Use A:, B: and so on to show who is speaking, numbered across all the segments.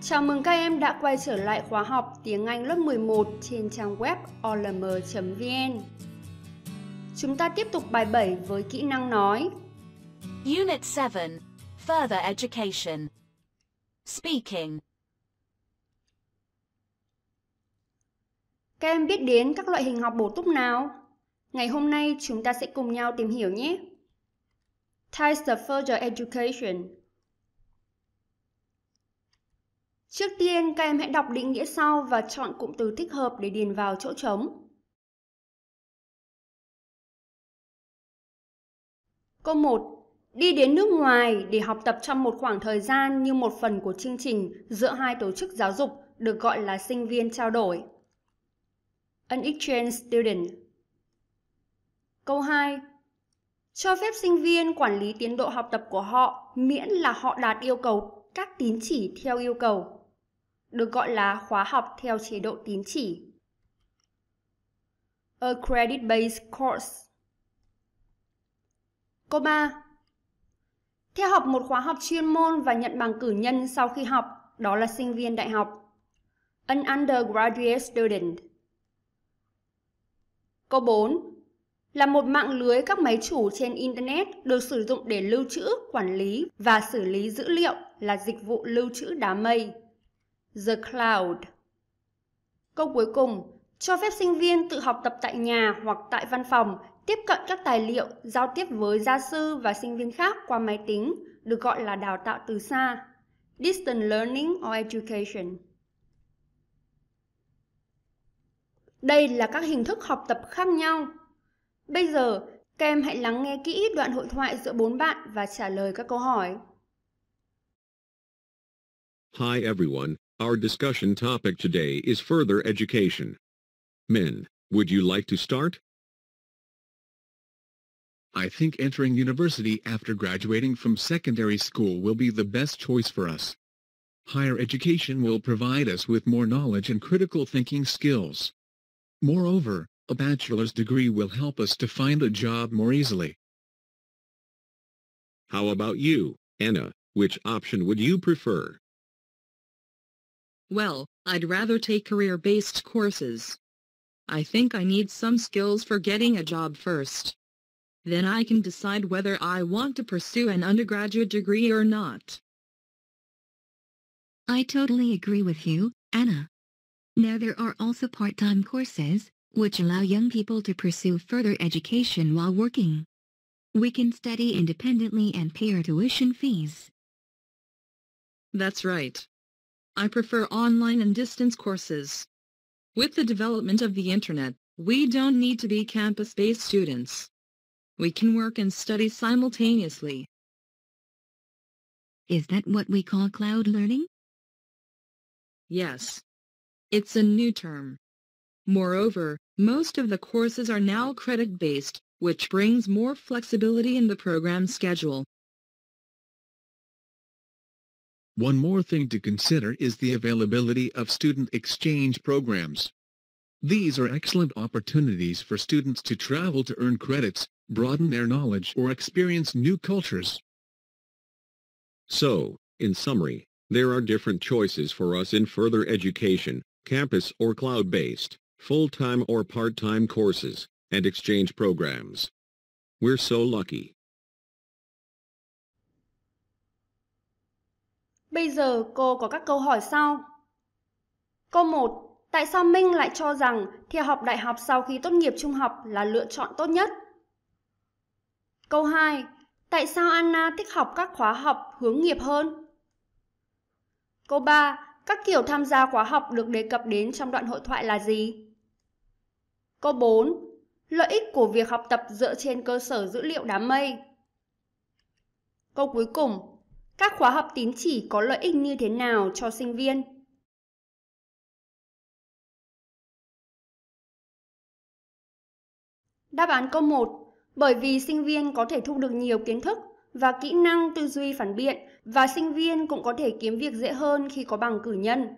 A: Chào mừng các em đã quay trở lại khóa học tiếng Anh lớp 11 trên trang web olm.vn. Chúng ta tiếp tục bài 7 với kỹ năng nói. Unit 7, Further Education. Speaking. Các em biết đến các loại hình học bổ túc nào? Ngày hôm nay chúng ta sẽ cùng nhau tìm hiểu nhé. Types of further education Trước tiên, các em hãy đọc định nghĩa sau và chọn cụm từ thích hợp để điền vào chỗ trống. Câu 1. Đi đến nước ngoài để học tập trong một khoảng thời gian như một phần của chương trình giữa hai tổ chức giáo dục được gọi là sinh viên trao đổi. An exchange student. Câu 2. Cho phép sinh viên quản lý tiến độ học tập của họ miễn là họ đạt yêu cầu các tín chỉ theo yêu cầu được gọi là khóa học theo chế độ tín chỉ. A Credit-Based Course Câu 3 Theo học một khóa học chuyên môn và nhận bằng cử nhân sau khi học, đó là sinh viên đại học. An undergraduate student. Câu 4 là một mạng lưới các máy chủ trên Internet được sử dụng để lưu trữ, quản lý và xử lý dữ liệu là dịch vụ lưu trữ đám mây. The Cloud. Câu cuối cùng, cho phép sinh viên tự học tập tại nhà hoặc tại văn phòng, tiếp cận các tài liệu, giao tiếp với gia sư và sinh viên khác qua máy tính, được gọi là đào tạo từ xa, Distance Learning or Education. Đây là các hình thức học tập khác nhau. Bây giờ, các em hãy lắng nghe kỹ đoạn hội thoại giữa bốn bạn và trả lời các câu hỏi. Hi everyone, Our discussion topic today is further education. Men, would you like to start? I think entering university after graduating from secondary school will be the best choice for us. Higher education will provide us with more knowledge and critical thinking skills. Moreover, a bachelor's degree will help us to find a job more easily. How about you, Anna? Which option would you prefer? Well, I'd rather take career-based courses. I think I need some skills for getting a job first. Then I can decide whether I want to pursue an undergraduate degree or not. I totally agree with you, Anna. Now there are also part-time courses, which allow young people to pursue further education while working. We can study independently and pay our tuition fees. That's right. I prefer online and distance courses. With the development of the Internet, we don't need to be campus-based students. We can work and study simultaneously. Is that what we call cloud learning? Yes. It's a new term. Moreover, most of the courses are now credit-based, which brings more flexibility in the program schedule. One more thing to consider is the availability of student exchange programs. These are excellent opportunities for students to travel to earn credits, broaden their knowledge or experience new cultures. So, in summary, there are different choices for us in further education, campus or cloud-based, full-time or part-time courses, and exchange programs. We're so lucky. Bây giờ cô có các câu hỏi sau. Câu 1. Tại sao Minh lại cho rằng theo học đại học sau khi tốt nghiệp trung học là lựa chọn tốt nhất? Câu 2. Tại sao Anna thích học các khóa học hướng nghiệp hơn? Câu 3. Các kiểu tham gia khóa học được đề cập đến trong đoạn hội thoại là gì? Câu 4. Lợi ích của việc học tập dựa trên cơ sở dữ liệu đám mây. Câu cuối cùng, các khóa học tín chỉ có lợi ích như thế nào cho sinh viên. Đáp án câu 1. Bởi vì sinh viên có thể thu được nhiều kiến thức và kỹ năng tư duy phản biện và sinh viên cũng có thể kiếm việc dễ hơn khi có bằng cử nhân.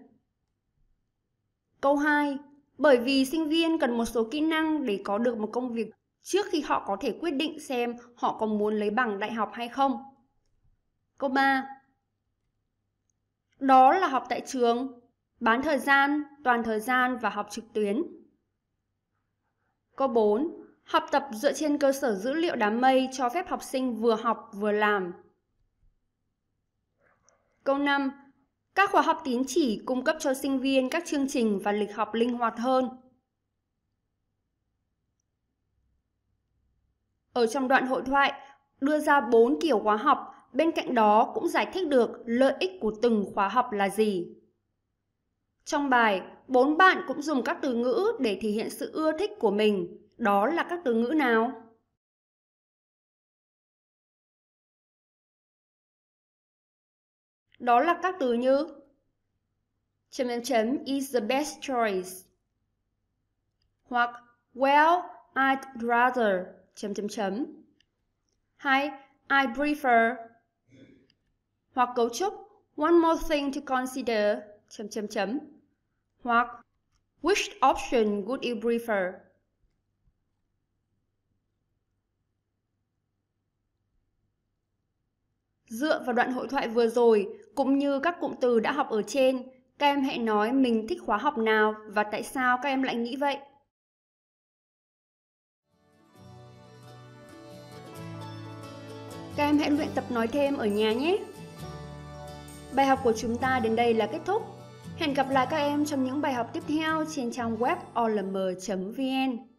A: Câu 2. Bởi vì sinh viên cần một số kỹ năng để có được một công việc trước khi họ có thể quyết định xem họ có muốn lấy bằng đại học hay không. Câu 3. Đó là học tại trường, bán thời gian, toàn thời gian và học trực tuyến. Câu 4. Học tập dựa trên cơ sở dữ liệu đám mây cho phép học sinh vừa học vừa làm. Câu 5. Các khóa học tín chỉ cung cấp cho sinh viên các chương trình và lịch học linh hoạt hơn. Ở trong đoạn hội thoại, đưa ra 4 kiểu khóa học bên cạnh đó cũng giải thích được lợi ích của từng khóa học là gì. Trong bài, bốn bạn cũng dùng các từ ngữ để thể hiện sự ưa thích của mình. Đó là các từ ngữ nào? Đó là các từ như chấm chấm chấm is the best choice hoặc well I'd rather chấm chấm chấm hay I prefer hoặc cấu trúc One more thing to consider chấm chấm chấm hoặc Which option would you prefer? Dựa vào đoạn hội thoại vừa rồi, cũng như các cụm từ đã học ở trên, các em hãy nói mình thích khóa học nào và tại sao các em lại nghĩ vậy. Các em hãy luyện tập nói thêm ở nhà nhé! Bài học của chúng ta đến đây là kết thúc. Hẹn gặp lại các em trong những bài học tiếp theo trên trang web olm.vn.